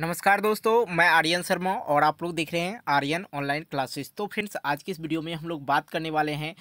नमस्कार दोस्तों मैं आर्यन शर्मा और आप लोग देख रहे हैं आर्यन ऑनलाइन क्लासेस तो फ्रेंड्स आज की इस वीडियो में हम लोग बात करने वाले हैं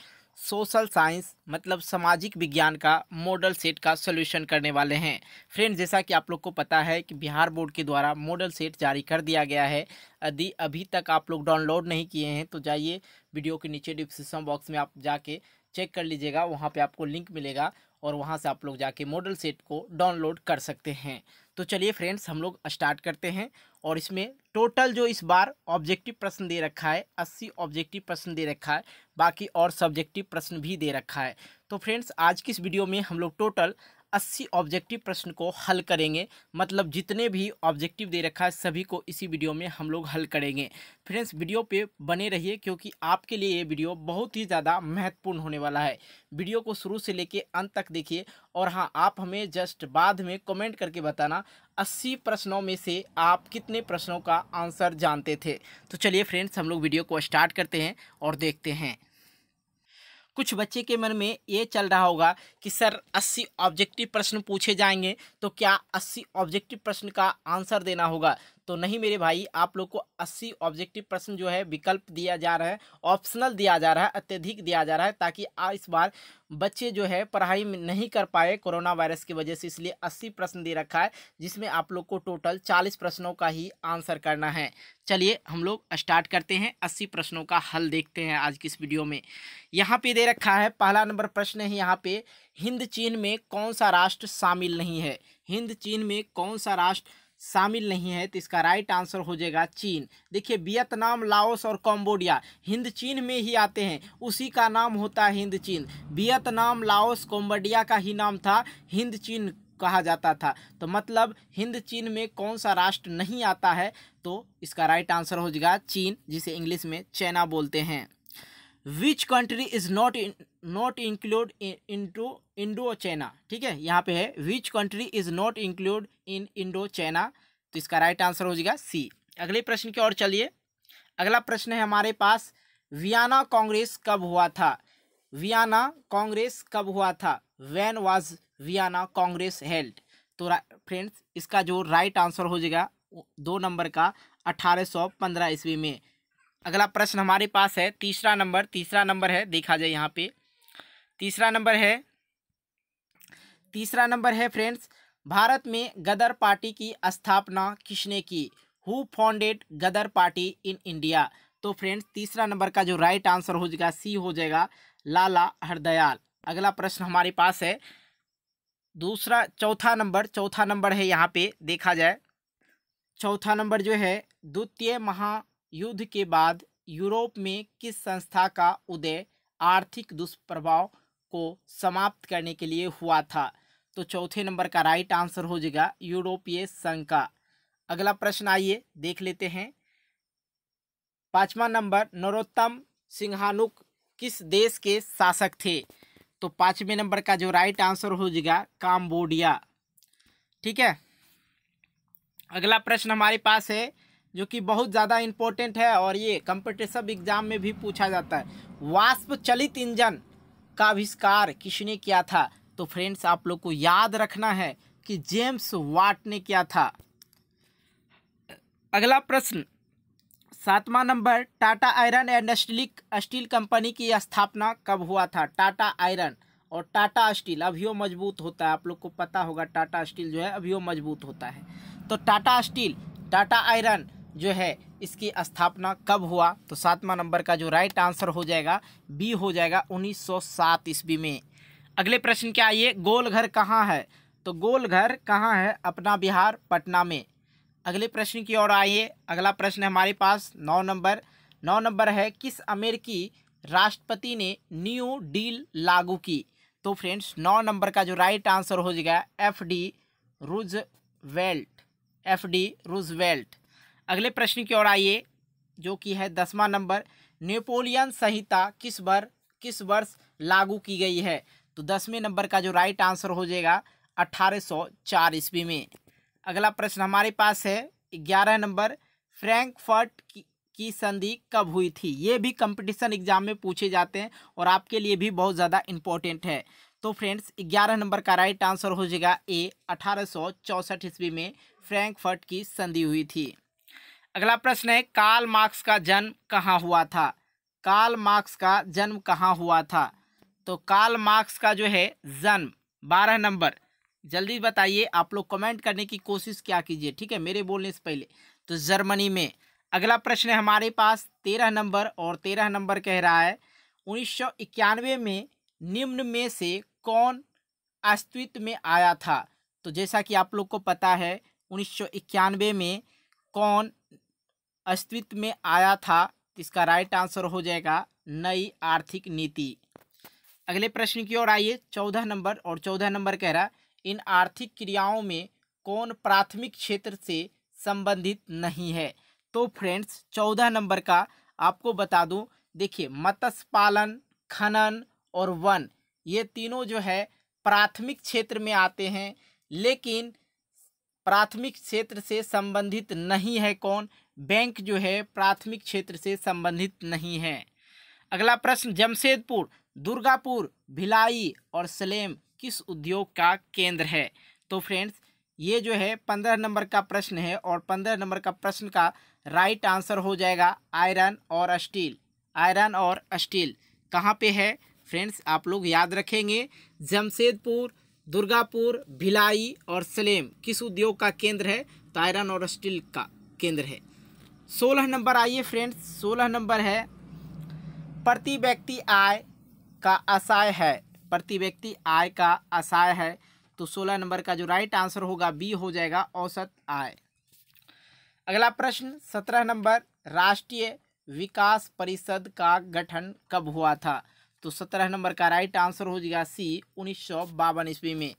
सोशल साइंस मतलब सामाजिक विज्ञान का मॉडल सेट का सोल्यूशन करने वाले हैं फ्रेंड्स जैसा कि आप लोग को पता है कि बिहार बोर्ड के द्वारा मॉडल सेट जारी कर दिया गया है यदि अभी तक आप लोग डाउनलोड नहीं किए हैं तो जाइए वीडियो के नीचे डिस्क्रिप्शन बॉक्स में आप जाके चेक कर लीजिएगा वहाँ पर आपको लिंक मिलेगा और वहाँ से आप लोग जाके मॉडल सेट को डाउनलोड कर सकते हैं तो चलिए फ्रेंड्स हम लोग स्टार्ट करते हैं और इसमें टोटल जो इस बार ऑब्जेक्टिव प्रश्न दे रखा है अस्सी ऑब्जेक्टिव प्रश्न दे रखा है बाकी और सब्जेक्टिव प्रश्न भी दे रखा है तो फ्रेंड्स आज की इस वीडियो में हम लोग टोटल अस्सी ऑब्जेक्टिव प्रश्न को हल करेंगे मतलब जितने भी ऑब्जेक्टिव दे रखा है सभी को इसी वीडियो में हम लोग हल करेंगे फ्रेंड्स वीडियो पे बने रहिए क्योंकि आपके लिए ये वीडियो बहुत ही ज़्यादा महत्वपूर्ण होने वाला है वीडियो को शुरू से लेके अंत तक देखिए और हाँ आप हमें जस्ट बाद में कमेंट करके बताना अस्सी प्रश्नों में से आप कितने प्रश्नों का आंसर जानते थे तो चलिए फ्रेंड्स हम लोग वीडियो को स्टार्ट करते हैं और देखते हैं कुछ बच्चे के मन में ये चल रहा होगा कि सर अस्सी ऑब्जेक्टिव प्रश्न पूछे जाएंगे तो क्या अस्सी ऑब्जेक्टिव प्रश्न का आंसर देना होगा तो नहीं मेरे भाई आप लोग को अस्सी ऑब्जेक्टिव प्रश्न जो है विकल्प दिया जा रहा है ऑप्शनल दिया जा रहा है अत्यधिक दिया जा रहा है ताकि इस बार बच्चे जो है पढ़ाई नहीं कर पाए कोरोना वायरस की वजह से इसलिए अस्सी प्रश्न दे रखा है जिसमें आप लोग को टोटल चालीस प्रश्नों का ही आंसर करना है चलिए हम लोग स्टार्ट करते हैं अस्सी प्रश्नों का हल देखते हैं आज की इस वीडियो में यहाँ पे दे रखा है पहला नंबर प्रश्न है यहाँ पे हिंद चीन में कौन सा राष्ट्र शामिल नहीं है हिंद चीन में कौन सा राष्ट्र शामिल नहीं है तो इसका राइट आंसर हो जाएगा चीन देखिए वियतनाम लाओस और कॉम्बोडिया हिंद चीन में ही आते हैं उसी का नाम होता है हिंद चीन वियतनाम लाओस कॉम्बोडिया का ही नाम था हिंद चीन कहा जाता था तो मतलब हिंद चीन में कौन सा राष्ट्र नहीं आता है तो इसका राइट आंसर हो जाएगा चीन जिसे इंग्लिश में चाइना बोलते हैं which country is not not include into Indo China ठीक है यहाँ पे है which country is not include in Indo China तो इसका राइट आंसर हो जाएगा सी अगले प्रश्न की ओर चलिए अगला प्रश्न है हमारे पास वियाना कांग्रेस कब हुआ था वियाना कांग्रेस कब हुआ था when was Vienna congress held तो फ्रेंड्स इसका जो राइट आंसर हो जाएगा दो नंबर का अठारह सौ पंद्रह ईस्वी में अगला प्रश्न हमारे पास है तीसरा नंबर तीसरा नंबर है देखा जाए यहाँ पे तीसरा नंबर है तीसरा नंबर है फ्रेंड्स भारत में गदर पार्टी की स्थापना किसने की who founded Ghadar party in India तो फ्रेंड्स तीसरा नंबर का जो राइट आंसर हो जाएगा सी हो जाएगा लाला हरदयाल अगला प्रश्न हमारे पास है दूसरा चौथा नंबर चौथा नंबर है यहाँ पे देखा जाए चौथा नंबर जो है द्वितीय महायुद्ध के बाद यूरोप में किस संस्था का उदय आर्थिक दुष्प्रभाव को समाप्त करने के लिए हुआ था तो चौथे नंबर का राइट आंसर हो जाएगा यूरोपीय संघ का अगला प्रश्न आइए देख लेते हैं पांचवा नंबर नरोत्तम सिंहानुक किस देश के शासक थे तो पांचवें नंबर का जो राइट आंसर हो जाएगा काम्बोडिया ठीक है अगला प्रश्न हमारे पास है जो कि बहुत ज़्यादा इम्पोर्टेंट है और ये कंपिटेटिव एग्जाम में भी पूछा जाता है वाष्प चलित इंजन का आविष्कार किसने किया था तो फ्रेंड्स आप लोग को याद रखना है कि जेम्स वाट ने किया था अगला प्रश्न सातवां नंबर टाटा आयरन एंड स्टीलिक स्टील कंपनी की स्थापना कब हुआ था टाटा आयरन और टाटा स्टील अभियो मजबूत होता है आप लोग को पता होगा टाटा स्टील जो है अभियो मजबूत होता है तो टाटा स्टील टाटा आयरन जो है इसकी स्थापना कब हुआ तो सातवां नंबर का जो राइट आंसर हो जाएगा बी हो जाएगा 1907 ईस्वी में अगले प्रश्न क्या आइए गोलघर कहाँ है तो गोलघर कहाँ है अपना बिहार पटना में अगले प्रश्न की ओर आइए अगला प्रश्न हमारे पास नौ नंबर नौ नंबर है किस अमेरिकी राष्ट्रपति ने न्यू डील लागू की तो फ्रेंड्स नौ नंबर का जो राइट आंसर हो जाएगा F D Roosevelt F D Roosevelt अगले प्रश्न की ओर आइए जो कि है दसवां नंबर नेपोलियन संहिता किस वर्ष किस वर्ष लागू की गई है तो दसवें नंबर का जो राइट आंसर हो जाएगा अट्ठारह सौ चार ईस्वी में अगला प्रश्न हमारे पास है ग्यारह नंबर फ्रैंकफर्ट की, की संधि कब हुई थी ये भी कंपटीशन एग्जाम में पूछे जाते हैं और आपके लिए भी बहुत ज़्यादा इम्पोर्टेंट है तो फ्रेंड्स ग्यारह नंबर का राइट आंसर हो जाएगा ए अठारह ईस्वी में फ्रैंकफर्ट की संधि हुई थी अगला प्रश्न है काल मार्क्स का जन्म कहाँ हुआ था काल मार्क्स का जन्म कहाँ हुआ था तो काल मार्क्स का जो है जन्म बारह नंबर जल्दी बताइए आप लोग कमेंट करने की कोशिश क्या कीजिए ठीक है मेरे बोलने से पहले तो जर्मनी में अगला प्रश्न है हमारे पास तेरह नंबर और तेरह नंबर कह रहा है उन्नीस में निम्न में से कौन अस्तित्व में आया था तो जैसा कि आप लोग को पता है उन्नीस में कौन अस्तित्व में आया था इसका राइट आंसर हो जाएगा नई आर्थिक नीति अगले प्रश्न की ओर आइए चौदह नंबर और चौदह नंबर कह रहा इन आर्थिक क्रियाओं में कौन प्राथमिक क्षेत्र से संबंधित नहीं है तो फ्रेंड्स चौदह नंबर का आपको बता दूं देखिए मत्स्य पालन खनन और वन ये तीनों जो है प्राथमिक क्षेत्र में आते हैं लेकिन प्राथमिक क्षेत्र से संबंधित नहीं है कौन बैंक जो है प्राथमिक क्षेत्र से संबंधित नहीं है अगला प्रश्न जमशेदपुर दुर्गापुर भिलाई और सलेम किस उद्योग का केंद्र है तो फ्रेंड्स ये जो है पंद्रह नंबर का प्रश्न है और पंद्रह नंबर का प्रश्न का राइट आंसर हो जाएगा आयरन और स्टील आयरन और स्टील कहाँ पे है फ्रेंड्स आप लोग याद रखेंगे जमशेदपुर दुर्गापुर भिलाई और सलेम किस उद्योग का केंद्र है तो आयरन और स्टील का केंद्र है सोलह नंबर आइए फ्रेंड्स सोलह नंबर है प्रति व्यक्ति आय का आशय है प्रति व्यक्ति आय का आशय है तो सोलह नंबर का जो राइट आंसर होगा बी हो जाएगा औसत आय अगला प्रश्न सत्रह नंबर राष्ट्रीय विकास परिषद का गठन कब हुआ था तो सत्रह नंबर का राइट आंसर हो जाएगा सी उन्नीस सौ बावन ईस्वी में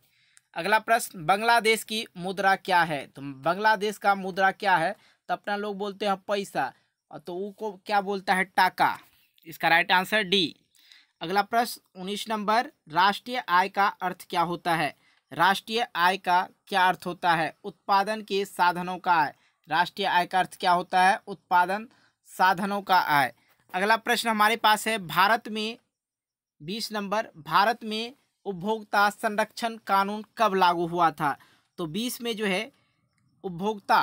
अगला प्रश्न बांग्लादेश की मुद्रा क्या है तो बांग्लादेश का मुद्रा क्या है तो अपना लोग बोलते हैं पैसा तो वो को क्या बोलता है टाका इसका राइट आंसर डी अगला प्रश्न उन्नीस नंबर राष्ट्रीय आय का अर्थ क्या होता है राष्ट्रीय आय का क्या अर्थ होता है उत्पादन के साधनों का आय राष्ट्रीय आय का अर्थ क्या होता है उत्पादन साधनों का आय अगला प्रश्न हमारे पास है भारत में बीस नंबर भारत में उपभोक्ता संरक्षण कानून कब लागू हुआ था तो बीस में जो है उपभोक्ता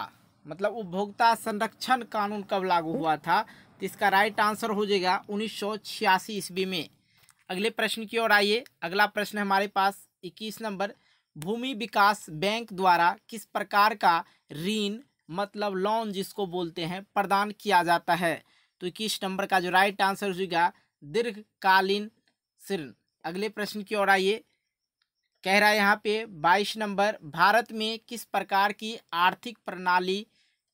मतलब उपभोक्ता संरक्षण कानून कब लागू हुआ था तो इसका राइट आंसर हो जाएगा उन्नीस सौ छियासी ईस्वी में अगले प्रश्न की ओर आइए अगला प्रश्न हमारे पास इक्कीस नंबर भूमि विकास बैंक द्वारा किस प्रकार का ऋण मतलब लोन जिसको बोलते हैं प्रदान किया जाता है तो इक्कीस नंबर का जो राइट आंसर हो जाएगा दीर्घकालीन ऋण अगले प्रश्न की ओर आइए कह रहा है यहाँ पे बाईस नंबर भारत में किस प्रकार की आर्थिक प्रणाली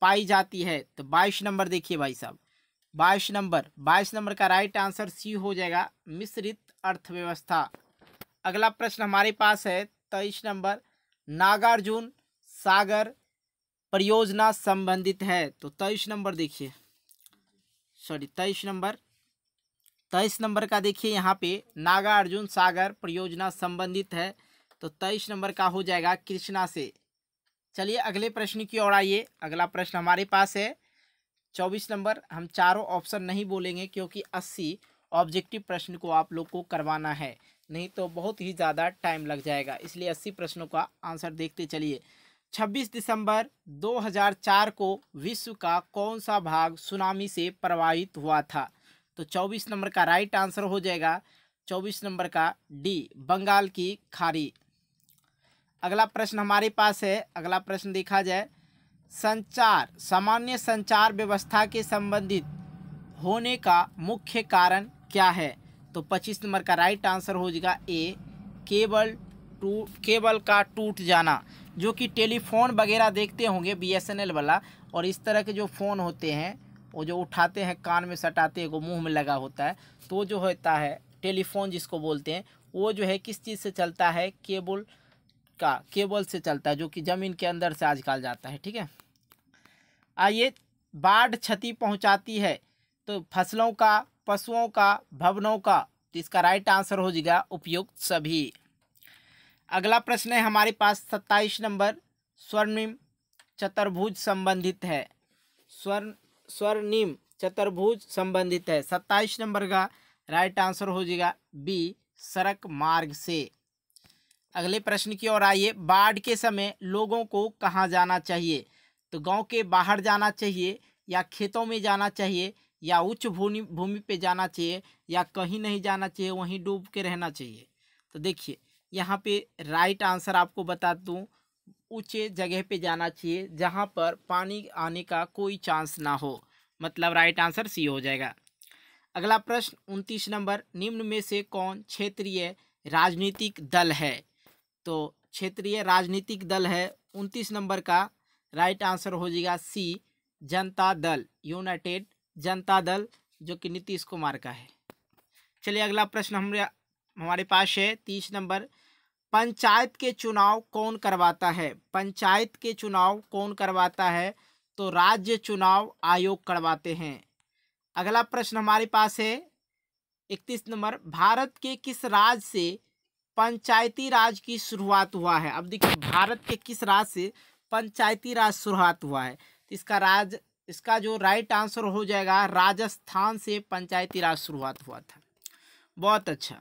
पाई जाती है तो बाईस नंबर देखिए भाई साहब बाईस नंबर बाईस नंबर का राइट आंसर सी हो जाएगा मिश्रित अर्थव्यवस्था अगला प्रश्न हमारे पास है तेईस नंबर नागार्जुन सागर परियोजना संबंधित है तो तेईस नंबर देखिए सॉरी तेईस नंबर तेईस नंबर का देखिए यहाँ पे नागार्जुन सागर परियोजना संबंधित है तो तेईस नंबर का हो जाएगा कृष्णा से चलिए अगले प्रश्न की ओर आइए अगला प्रश्न हमारे पास है चौबीस नंबर हम चारों ऑप्शन नहीं बोलेंगे क्योंकि अस्सी ऑब्जेक्टिव प्रश्न को आप लोग को करवाना है नहीं तो बहुत ही ज़्यादा टाइम लग जाएगा इसलिए अस्सी प्रश्नों का आंसर देखते चलिए छब्बीस दिसंबर चार को विश्व का कौन सा भाग सुनामी से प्रभावित हुआ था तो चौबीस नंबर का राइट आंसर हो जाएगा चौबीस नंबर का डी बंगाल की खाड़ी अगला प्रश्न हमारे पास है अगला प्रश्न देखा जाए संचार सामान्य संचार व्यवस्था के संबंधित होने का मुख्य कारण क्या है तो 25 नंबर का राइट आंसर हो जाएगा ए केबल टू केबल का टूट जाना जो कि टेलीफोन वगैरह देखते होंगे बीएसएनएल वाला और इस तरह के जो फ़ोन होते हैं वो जो उठाते हैं कान में सटाते हैं वो मुंह में लगा होता है तो जो होता है टेलीफोन जिसको बोलते हैं वो जो है किस चीज़ से चलता है केबल का केबल से चलता है जो कि ज़मीन के अंदर से आजकल जाता है ठीक है आइए बाढ़ क्षति पहुंचाती है तो फसलों का पशुओं का भवनों का तो इसका राइट आंसर हो जाएगा उपयुक्त सभी अगला प्रश्न है हमारे पास सत्ताईस नंबर स्वर्णिम चतुर्भुज संबंधित है स्वर्ण स्वर्णिम चतुर्भुज संबंधित है सत्ताईस नंबर का राइट आंसर हो जाएगा बी सड़क मार्ग से अगले प्रश्न की ओर आइए बाढ़ के समय लोगों को कहाँ जाना चाहिए तो गांव के बाहर जाना चाहिए या खेतों में जाना चाहिए या उच्च भूमि भूमि पे जाना चाहिए या कहीं नहीं जाना चाहिए वहीं डूब के रहना चाहिए तो देखिए यहाँ पे राइट आंसर आपको बता दूँ ऊँचे जगह पे जाना चाहिए जहाँ पर पानी आने का कोई चांस ना हो मतलब राइट आंसर सी हो जाएगा अगला प्रश्न उनतीस नंबर निम्न में से कौन क्षेत्रीय राजनीतिक दल है तो क्षेत्रीय राजनीतिक दल है उनतीस नंबर का राइट आंसर हो जाएगा सी जनता दल यूनाइटेड जनता दल जो कि नीतीश कुमार का है चलिए अगला प्रश्न हमारे हमारे पास है तीस नंबर पंचायत के चुनाव कौन करवाता है पंचायत के चुनाव कौन करवाता है तो राज्य चुनाव आयोग करवाते हैं अगला प्रश्न हमारे पास है इकतीस नंबर भारत के किस राज्य से पंचायती राज की शुरुआत हुआ है अब देखिए भारत के किस राज से पंचायती राज शुरुआत हुआ है तो इसका राज इसका जो राइट आंसर हो जाएगा राजस्थान से पंचायती राज शुरुआत हुआ था बहुत अच्छा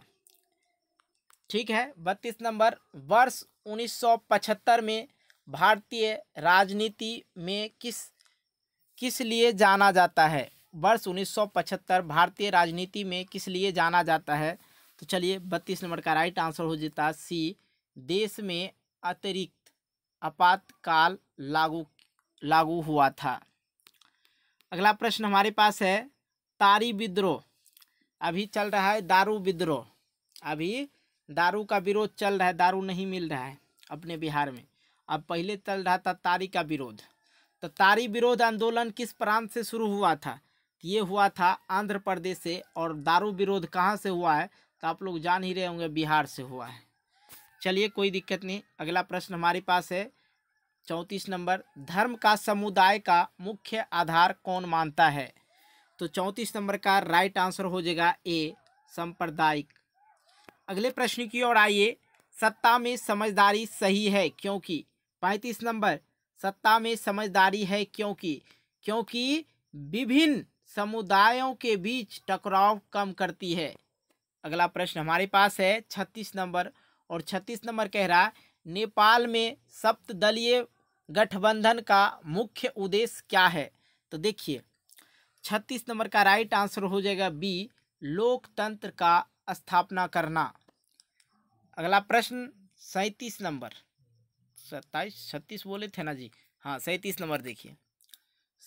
ठीक है बत्तीस नंबर वर्ष 1975 में भारतीय राजनीति में किस किस लिए जाना जाता है वर्ष 1975 भारतीय राजनीति में किस लिए जाना जाता है तो चलिए बत्तीस नंबर का राइट आंसर हो जाता सी देश में अतिरिक्त आपातकाल लागू लागू हुआ था अगला प्रश्न हमारे पास है तारी विद्रोह अभी चल रहा है दारू विद्रोह अभी दारू का विरोध चल रहा है दारू नहीं मिल रहा है अपने बिहार में अब पहले चल रहा था तारी का विरोध तो तारी विरोध आंदोलन किस प्रांत से शुरू हुआ था ये हुआ था आंध्र प्रदेश से और दारू विरोध कहाँ से हुआ है तो आप लोग जान ही रहे होंगे बिहार से हुआ है चलिए कोई दिक्कत नहीं अगला प्रश्न हमारे पास है चौंतीस नंबर धर्म का समुदाय का मुख्य आधार कौन मानता है तो चौंतीस नंबर का राइट आंसर हो जाएगा ए सांप्रदायिक अगले प्रश्न की ओर आइए सत्ता में समझदारी सही है क्योंकि पैंतीस नंबर सत्ता में समझदारी है क्योंकि क्योंकि विभिन्न समुदायों के बीच टकराव कम करती है अगला प्रश्न हमारे पास है छत्तीस नंबर और छत्तीस नंबर कह रहा नेपाल में सप्तलीय गठबंधन का मुख्य उद्देश्य क्या है तो देखिए छत्तीस नंबर का राइट आंसर हो जाएगा बी लोकतंत्र का स्थापना करना अगला प्रश्न सैंतीस नंबर सत्ताईस छत्तीस बोले थे ना जी हाँ सैंतीस नंबर देखिए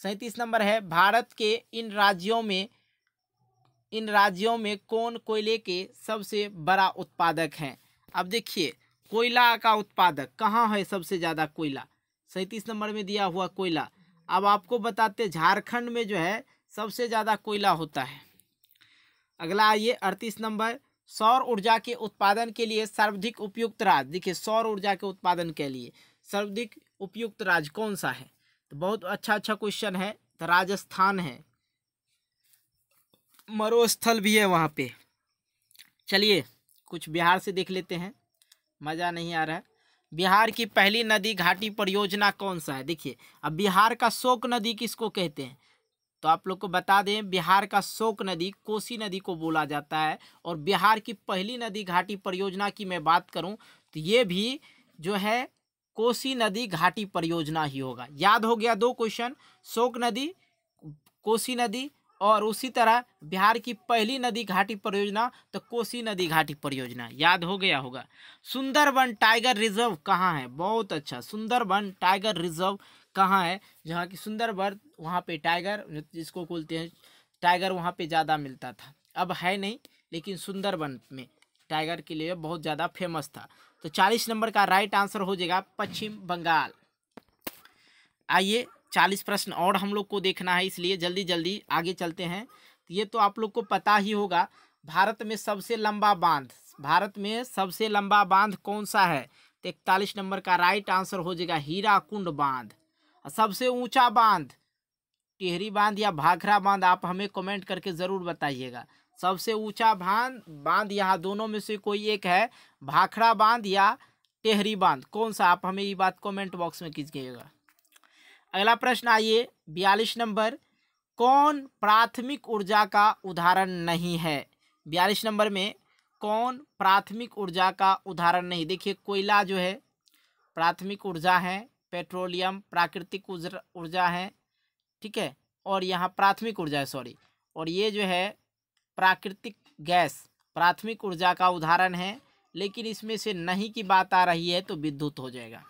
सैंतीस नंबर है भारत के इन राज्यों में इन राज्यों में कौन कोयले के सबसे बड़ा उत्पादक हैं अब देखिए कोयला का उत्पादक कहाँ है सबसे ज़्यादा कोयला सैंतीस नंबर में दिया हुआ कोयला अब आपको बताते झारखंड में जो है सबसे ज़्यादा कोयला होता है अगला आइए अड़तीस नंबर सौर ऊर्जा के उत्पादन के लिए सर्वाधिक उपयुक्त राज्य देखिए सौर ऊर्जा के उत्पादन के लिए सर्वाधिक उपयुक्त राज्य कौन सा है तो बहुत अच्छा अच्छा क्वेश्चन है तो राजस्थान है मरुस्थल भी है वहाँ पे चलिए कुछ बिहार से देख लेते हैं मज़ा नहीं आ रहा है बिहार की पहली नदी घाटी परियोजना कौन सा है देखिए अब बिहार का शोक नदी किसको कहते हैं तो आप लोग को बता दें बिहार का शोक नदी कोसी नदी को बोला जाता है और बिहार की पहली नदी घाटी परियोजना की मैं बात करूं तो ये भी जो है कोसी नदी घाटी परियोजना ही होगा याद हो गया दो क्वेश्चन शोक नदी कोसी नदी और उसी तरह बिहार की पहली नदी घाटी परियोजना तो कोसी नदी घाटी परियोजना याद हो गया होगा सुंदरबन टाइगर रिजर्व कहाँ है बहुत अच्छा सुंदरबन टाइगर रिजर्व कहाँ है जहाँ की सुंदरबन वहाँ पे टाइगर जिसको बोलते हैं टाइगर वहाँ पे ज़्यादा मिलता था अब है नहीं लेकिन सुंदरबन में टाइगर के लिए बहुत ज़्यादा फेमस था तो चालीस नंबर का राइट आंसर हो जाएगा पश्चिम बंगाल आइए चालीस प्रश्न और हम लोग को देखना है इसलिए जल्दी जल्दी आगे चलते हैं तो ये तो आप लोग को पता ही होगा भारत में सबसे लंबा बांध भारत में सबसे लंबा बांध कौन सा है तो इकतालीस नंबर का राइट आंसर हो जाएगा हीरा कुंड बांध सबसे ऊंचा बांध टिहरी बांध या भाखरा बांध आप हमें कमेंट करके ज़रूर बताइएगा सबसे ऊंचा बांध बांध यहाँ दोनों में से कोई एक है भाखड़ा बांध या टेहरी बांध कौन सा आप हमें ये बात कमेंट बॉक्स में कीजिएगा अगला प्रश्न आइए बयालीस नंबर कौन प्राथमिक ऊर्जा का उदाहरण नहीं है बयालीस नंबर में कौन प्राथमिक ऊर्जा का उदाहरण नहीं देखिए कोयला जो है प्राथमिक ऊर्जा है पेट्रोलियम प्राकृतिक ऊर्जा है ठीक है और यहाँ प्राथमिक ऊर्जा है सॉरी और ये जो है प्राकृतिक गैस प्राथमिक ऊर्जा का उदाहरण है लेकिन इसमें से नहीं की बात आ रही है तो विद्युत हो जाएगा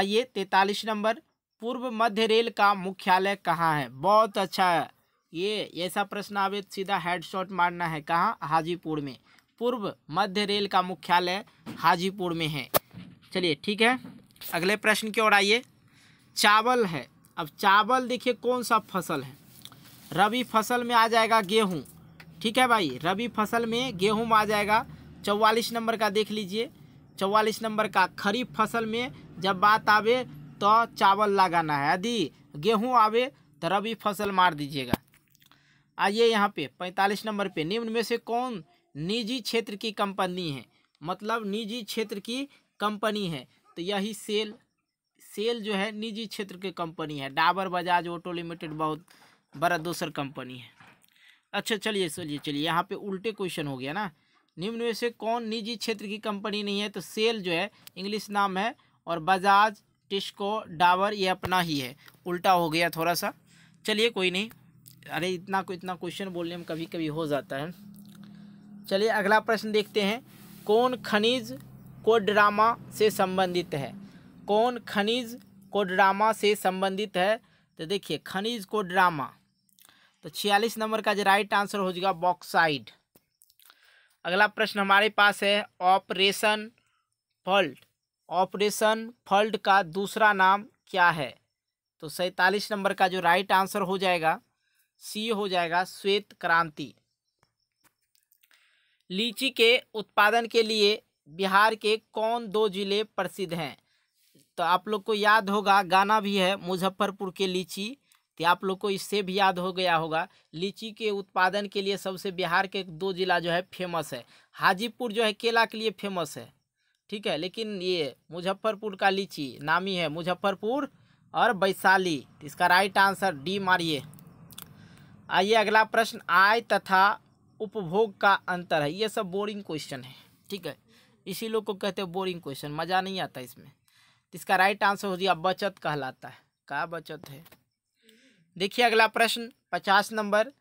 आइए तैतालीस नंबर पूर्व मध्य रेल का मुख्यालय कहाँ है बहुत अच्छा है ये ऐसा प्रश्न आवे सीधा हेडशॉट मारना है कहाँ हाजीपुर में पूर्व मध्य रेल का मुख्यालय हाजीपुर में है चलिए ठीक है अगले प्रश्न की ओर आइए चावल है अब चावल देखिए कौन सा फसल है रबी फसल में आ जाएगा गेहूँ ठीक है भाई रबी फसल में गेहूँ आ जाएगा चौवालीस नंबर का देख लीजिए चौवालीस नंबर का खरीफ फसल में जब बात आवे तो चावल लगाना है यदि गेहूँ आवे तो रबी फसल मार दीजिएगा आइए यहाँ पे पैंतालीस नंबर पे निम्न में से कौन निजी क्षेत्र की कंपनी है मतलब निजी क्षेत्र की कंपनी है तो यही सेल सेल जो है निजी क्षेत्र की कंपनी है डाबर बजाज ऑटो लिमिटेड बहुत बड़ा दूसर कंपनी है अच्छा चलिए चलिए चलिए यहाँ पे उल्टे क्वेश्चन हो गया ना निम्न में से कौन निजी क्षेत्र की कंपनी नहीं है तो सेल जो है इंग्लिश नाम है और बजाज टिस्को डावर ये अपना ही है उल्टा हो गया थोड़ा सा चलिए कोई नहीं अरे इतना को इतना क्वेश्चन बोलने में कभी कभी हो जाता है चलिए अगला प्रश्न देखते हैं कौन खनिज कोड्रामा से संबंधित है कौन खनिज कोड्रामा से संबंधित है तो देखिए खनिज कोड्रामा तो छियालीस नंबर का जो राइट आंसर हो जाएगा बॉक्साइड अगला प्रश्न हमारे पास है ऑपरेशन फॉल्ट ऑपरेशन फल्ड का दूसरा नाम क्या है तो सैतालीस नंबर का जो राइट आंसर हो जाएगा सी हो जाएगा श्वेत क्रांति लीची के उत्पादन के लिए बिहार के कौन दो जिले प्रसिद्ध हैं तो आप लोग को याद होगा गाना भी है मुजफ्फरपुर के लीची तो आप लोग को इससे भी याद हो गया होगा लीची के उत्पादन के लिए सबसे बिहार के दो जिला जो है फेमस है हाजीपुर जो है केला के लिए फेमस है ठीक है लेकिन ये मुजफ्फरपुर का लीची नामी है मुजफ्फरपुर और वैशाली इसका राइट आंसर डी मारिए आइए अगला प्रश्न आय तथा उपभोग का अंतर है ये सब बोरिंग क्वेश्चन है ठीक है इसी लोग को कहते हैं बोरिंग क्वेश्चन मज़ा नहीं आता इसमें इसका राइट आंसर हो गया बचत कहलाता है का बचत है देखिए अगला प्रश्न पचास नंबर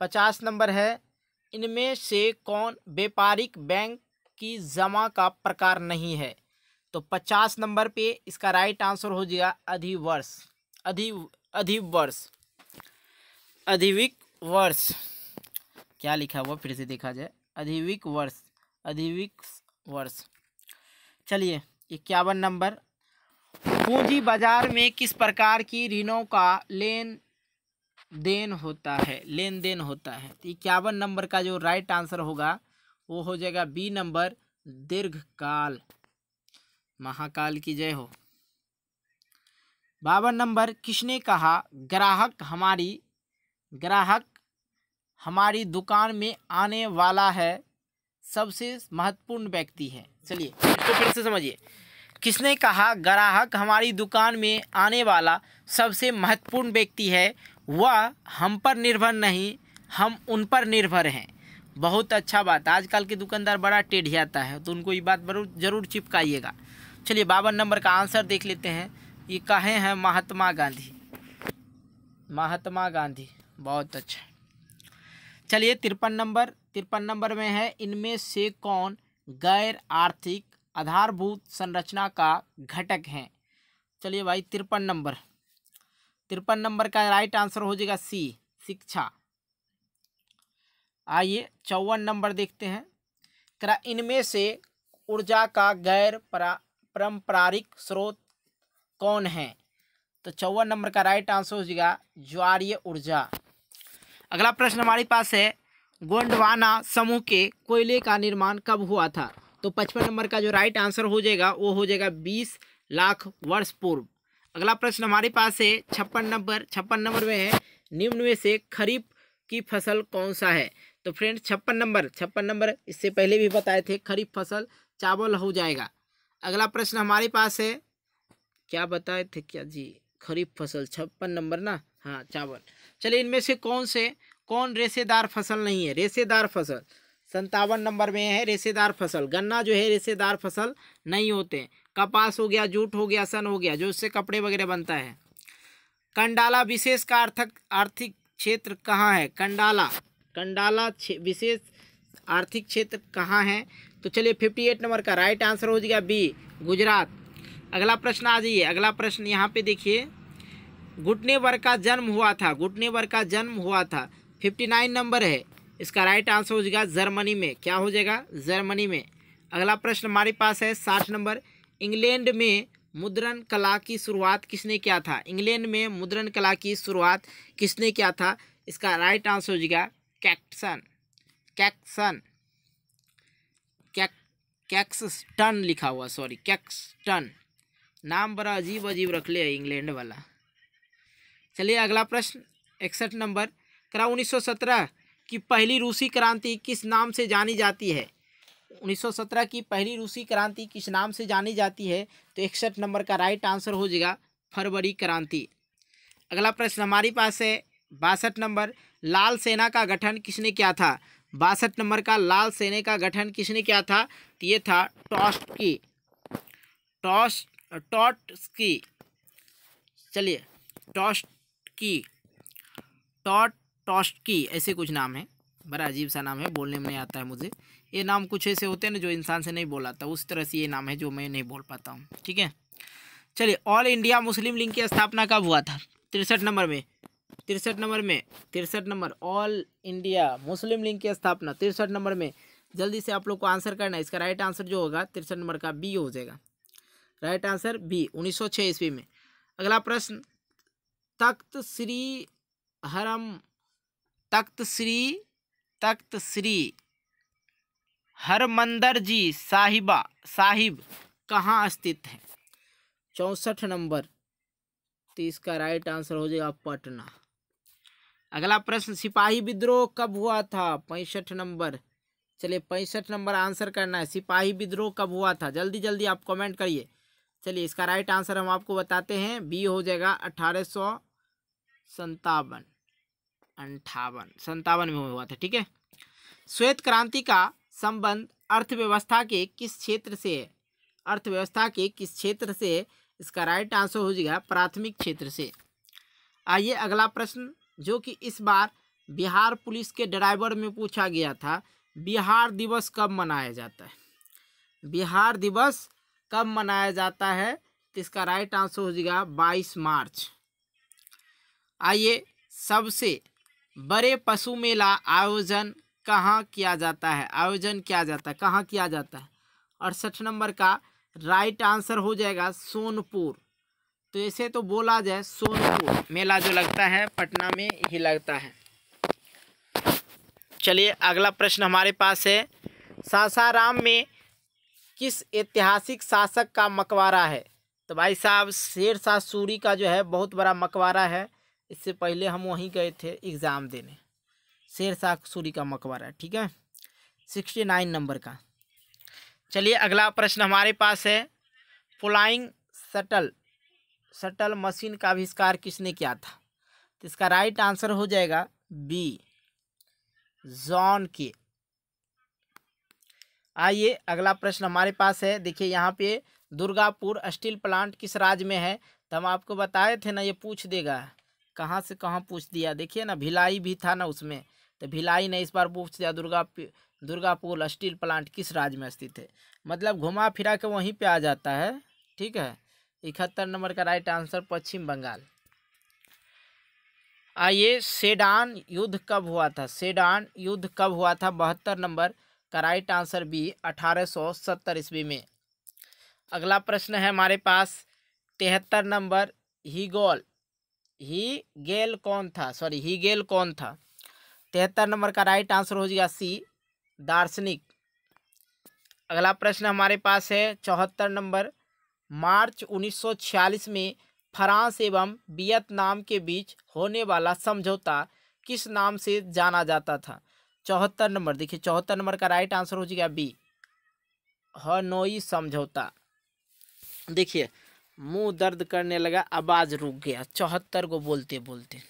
पचास नंबर है इनमें से कौन व्यापारिक बैंक की जमा का प्रकार नहीं है तो पचास नंबर पे इसका राइट आंसर हो जाएगा अधिवर्ष अधि अधिवर्ष अधिविक वर्ष क्या लिखा हुआ फिर से देखा जाए अधिविक वर्ष अधिविक वर्ष चलिए इक्यावन नंबर पूंजी बाजार में किस प्रकार की ऋणों का लेन देन होता है लेन देन होता है तो इक्यावन नंबर का जो राइट आंसर होगा वो हो जाएगा बी नंबर दीर्घकाल महाकाल की जय हो बावन नंबर किसने कहा ग्राहक हमारी ग्राहक हमारी दुकान में आने वाला है सबसे महत्वपूर्ण व्यक्ति है चलिए इसको फिर से समझिए किसने कहा ग्राहक हमारी दुकान में आने वाला सबसे महत्वपूर्ण व्यक्ति है वह हम पर निर्भर नहीं हम उन पर निर्भर हैं बहुत अच्छा बात आजकल के दुकानदार बड़ा टेढ़ियाता है तो उनको ये बात जरूर चिपकाइएगा चलिए बावन नंबर का आंसर देख लेते हैं ये कहे हैं महात्मा गांधी महात्मा गांधी बहुत अच्छा चलिए तिरपन नंबर तिरपन नंबर में है इनमें से कौन गैर आर्थिक आधारभूत संरचना का घटक हैं चलिए भाई तिरपन नंबर तिरपन नंबर का राइट आंसर हो जाएगा सी शिक्षा आइए चौवन नंबर देखते हैं करा इनमें से ऊर्जा का गैर परम्परारिक स्रोत कौन है तो चौवन नंबर का राइट आंसर हो जाएगा ज्वारीय ऊर्जा अगला प्रश्न हमारे पास है गोंडवाना समूह के कोयले का निर्माण कब हुआ था तो पचपन नंबर का जो राइट आंसर हो जाएगा वो हो जाएगा बीस लाख वर्ष पूर्व अगला प्रश्न हमारे पास है छप्पन नंबर छप्पन नंबर में है निम्न में से खरीफ की फसल कौन सा है तो फ्रेंड छप्पन नंबर छप्पन नंबर इससे पहले भी बताए थे खरीफ फसल चावल हो जाएगा अगला प्रश्न हमारे पास है क्या बताए थे क्या जी खरीफ फसल छप्पन नंबर ना हाँ चावल चलिए इनमें से कौन से कौन रेसेदार फसल नहीं है रेसेदार फसल संतावन नंबर में है रेसेदार फसल गन्ना जो है रेसेदार फसल नहीं होते कपास हो गया जूट हो गया सन हो गया जो उससे कपड़े वगैरह बनता है कंडाला विशेष का आर्थिक क्षेत्र कहाँ है कंडाला कंडाला विशेष आर्थिक क्षेत्र कहाँ है तो चलिए फिफ्टी एट नंबर का राइट आंसर हो जाएगा बी गुजरात अगला प्रश्न आ जाइए अगला प्रश्न यहाँ पे देखिए घुटने वर्ग का जन्म हुआ था घुटने वर्ग का जन्म हुआ था फिफ्टी नाइन नंबर है इसका राइट आंसर हो जाएगा जर्मनी में क्या हो जाएगा जर्मनी में अगला प्रश्न हमारे पास है साठ नंबर इंग्लैंड में मुद्रण कला की शुरुआत किसने किया था इंग्लैंड में मुद्रण कला की शुरुआत किसने किया था इसका राइट आंसर हो जाएगा कैक्सन कैक्सन कैक कैक्सटन लिखा हुआ सॉरी कैक्सटन नाम बड़ा अजीब अजीब रख लिया इंग्लैंड वाला चलिए अगला प्रश्न इकसठ नंबर करा 1917 की पहली रूसी क्रांति किस नाम से जानी जाती है 1917 की पहली रूसी क्रांति किस नाम से जानी जाती है तो इकसठ नंबर का राइट आंसर हो जाएगा फरवरी क्रांति अगला प्रश्न हमारे पास है बासठ नंबर लाल सेना का गठन किसने किया था बासठ नंबर का लाल सेना का गठन किसने किया था तो ये था टॉस्ट की टॉस टॉट की चलिए टॉस्ट की टॉट टॉस्ट की ऐसे कुछ नाम है बड़ा अजीब सा नाम है बोलने में नहीं आता है मुझे ये नाम कुछ ऐसे होते हैं ना जो इंसान से नहीं बोला था उस तरह से ये नाम है जो मैं नहीं बोल पाता हूँ ठीक है चलिए ऑल इंडिया मुस्लिम लीग की स्थापना कब हुआ था तिरसठ नंबर में तिरसठ नंबर में तिरसठ number All India Muslim League की स्थापना तिरसठ नंबर में जल्दी से आप लोग को आंसर करना है इसका राइट आंसर जो होगा तिरसठ नंबर का बी हो जाएगा राइट आंसर बी उन्नीस सौ छः ईस्वी में अगला प्रश्न तख्त श्री हरम तख्त श्री तख्त श्री हरमंदर जी साहिबा साहिब कहाँ स्थित है चौंसठ नंबर तो इसका राइट आंसर हो जाएगा पटना अगला प्रश्न सिपाही विद्रोह कब हुआ था पैंसठ नंबर चलिए पैंसठ नंबर आंसर करना है सिपाही विद्रोह कब हुआ था जल्दी जल्दी आप कमेंट करिए चलिए इसका राइट आंसर हम आपको बताते हैं बी हो जाएगा अठारह सौ संतावन अंठावन संतावन में हुआ था ठीक है श्वेत क्रांति का संबंध अर्थव्यवस्था के किस क्षेत्र से है अर्थव्यवस्था के किस क्षेत्र से इसका राइट आंसर हो जाएगा प्राथमिक क्षेत्र से आइए अगला प्रश्न जो कि इस बार बिहार पुलिस के ड्राइवर में पूछा गया था बिहार दिवस कब मनाया जाता है बिहार दिवस कब मनाया जाता है तो इसका राइट आंसर हो जाएगा बाईस मार्च आइए सबसे बड़े पशु मेला आयोजन कहाँ किया जाता है आयोजन किया जाता है कहाँ किया जाता है अड़सठ नंबर का राइट आंसर हो जाएगा सोनपुर तो ऐसे तो बोला जाए सोनपुर मेला जो लगता है पटना में ही लगता है चलिए अगला प्रश्न हमारे पास है सासाराम में किस ऐतिहासिक शासक का मकबरा है तो भाई साहब शेर शाह सूरी का जो है बहुत बड़ा मकबरा है इससे पहले हम वहीं गए थे एग्ज़ाम देने शेर शाह सूरी का मकबरा ठीक है सिक्सटी नाइन नंबर का चलिए अगला प्रश्न हमारे पास है फ्लाइंग शटल शटल मशीन का आविष्कार किसने किया था तो इसका राइट आंसर हो जाएगा बी जॉन के आइए अगला प्रश्न हमारे पास है देखिए यहाँ पे दुर्गापुर स्टील प्लांट किस राज्य में है तो हम आपको बताए थे ना ये पूछ देगा कहाँ से कहाँ पूछ दिया देखिए ना भिलाई भी था ना उसमें तो भिलाई ने इस बार पूछ दिया दुर्गा दुर्गापुर स्टील प्लांट किस राज्य में स्थित है मतलब घुमा फिरा के वहीं पे आ जाता है ठीक है इकहत्तर नंबर का राइट आंसर पश्चिम बंगाल आइए सेडान युद्ध कब हुआ था सेडान युद्ध कब हुआ था बहत्तर नंबर का राइट आंसर बी अठारह सौ सत्तर ईस्वी में अगला प्रश्न है हमारे पास तिहत्तर नंबर हीगोल ही गेल कौन था सॉरी ही गेल कौन था तिहत्तर नंबर का राइट आंसर हो जाएगा सी दार्शनिक अगला प्रश्न हमारे पास है चौहत्तर नंबर मार्च 1946 में फ्रांस एवं वियतनाम के बीच होने वाला समझौता किस नाम से जाना जाता था चौहत्तर नंबर देखिए चौहत्तर नंबर का राइट आंसर हो जाएगा बी हनोई समझौता देखिए मुंह दर्द करने लगा आवाज़ रुक गया चौहत्तर को बोलते बोलते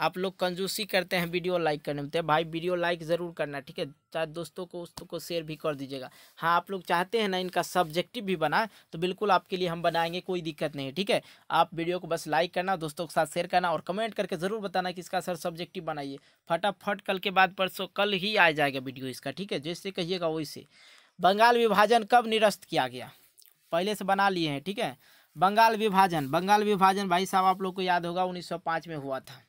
आप लोग कंजूसी करते हैं वीडियो लाइक करने में तो भाई वीडियो लाइक ज़रूर करना ठीक है चाहे दोस्तों को दोस्तों को शेयर भी कर दीजिएगा हाँ आप लोग चाहते हैं ना इनका सब्जेक्टिव भी बनाए तो बिल्कुल आपके लिए हम बनाएंगे कोई दिक्कत नहीं ठीक है आप वीडियो को बस लाइक करना दोस्तों के साथ शेयर करना और कमेंट करके ज़रूर बताना कि इसका सर सब्जेक्टिव बनाइए फटाफट कल के बाद परसों कल ही आ जाएगा वीडियो इसका ठीक है जैसे कहिएगा वैसे बंगाल विभाजन कब निरस्त किया गया पहले से बना लिए हैं ठीक है बंगाल विभाजन बंगाल विभाजन भाई साहब आप लोग को याद होगा उन्नीस में हुआ था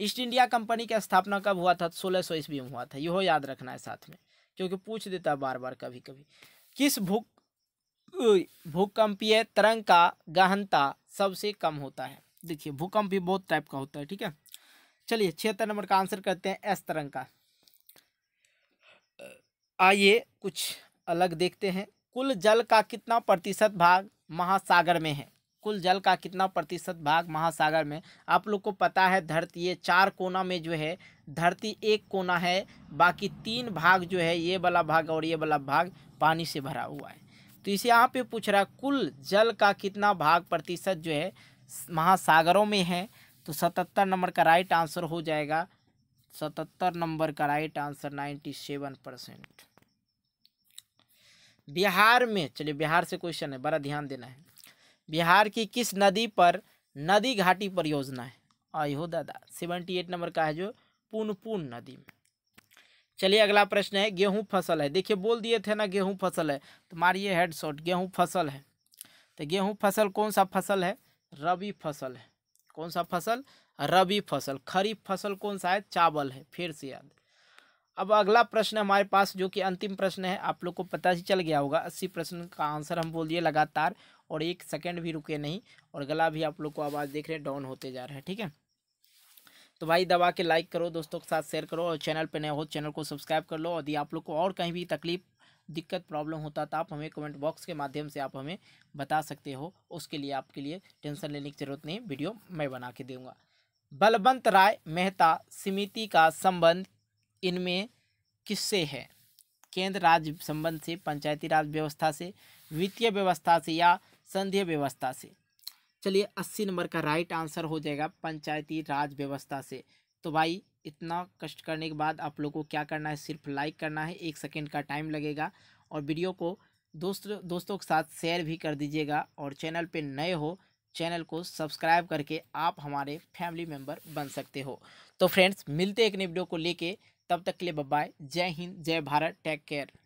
ईस्ट इंडिया कंपनी की स्थापना कब हुआ था सोलह सौ ईस्वी में हुआ था यह याद रखना है साथ में क्योंकि पूछ देता है बार बार कभी कभी किस भू भूकंपीय तरंग का गहनता सबसे कम होता है देखिए भूकंप भी बहुत टाइप का होता है ठीक है चलिए छिहत्तर नंबर का आंसर करते हैं एस तरंग का आइए कुछ अलग देखते हैं कुल जल का कितना प्रतिशत भाग महासागर में है कुल जल का कितना प्रतिशत भाग महासागर में आप लोग को पता है धरती ये चार कोना में जो है धरती एक कोना है बाकी तीन भाग जो है ये वाला भाग और ये वाला भाग पानी से भरा हुआ है तो इसे यहाँ पे पूछ रहा कुल जल का कितना भाग प्रतिशत जो है महासागरों में है तो सतहत्तर नंबर का राइट आंसर हो जाएगा सतहत्तर नंबर का right answer ninety seven percent Bihar में चलिए बिहार से क्वेश्चन है बड़ा ध्यान देना है बिहार की किस नदी पर नदी घाटी परियोजना है आयो दादा सेवेंटी एट नंबर का है जो पुनपुन नदी में चलिए अगला प्रश्न है गेहूं फसल है देखिए बोल दिए थे ना गेहूं फसल है तो मारिए हेड शॉट गेहूं फसल है तो गेहूं फसल कौन सा फसल है रबी फसल है कौन सा फसल रबी फसल खरीफ फसल कौन सा है चावल है फिर से याद अब अगला प्रश्न हमारे पास जो कि अंतिम प्रश्न है आप लोग को पता ही चल गया होगा अस्सी प्रश्न का आंसर हम बोल दिए लगातार और एक सेकेंड भी रुके नहीं और गला भी आप लोग को आवाज़ देख रहे हैं डाउन होते जा रहा है ठीक है तो भाई दबा के लाइक करो दोस्तों के साथ शेयर करो और चैनल पर नए हो चैनल को सब्सक्राइब कर लो यदि आप लोग को और कहीं भी तकलीफ दिक्कत प्रॉब्लम होता तो आप हमें कमेंट बॉक्स के माध्यम से आप हमें बता सकते हो उसके लिए आपके लिए टेंशन लेने की ज़रूरत नहीं वीडियो मैं बना के दूँगा बलवंत राय मेहता समिति का संबंध इनमें किससे है केंद्र राज्य संबंध से पंचायती राज व्यवस्था से वित्तीय व्यवस्था से या संधि व्यवस्था से चलिए अस्सी नंबर का राइट आंसर हो जाएगा पंचायती राज व्यवस्था से तो भाई इतना कष्ट करने के बाद आप लोगों को क्या करना है सिर्फ लाइक करना है एक सेकेंड का टाइम लगेगा और वीडियो को दोस्त दोस्तों के साथ शेयर भी कर दीजिएगा और चैनल पे नए हो चैनल को सब्सक्राइब करके आप हमारे फैमिली मेम्बर बन सकते हो तो फ्रेंड्स मिलते एक नई वीडियो को लेके तब तक के लिए बब्बाई जय हिंद जय भारत टेक केयर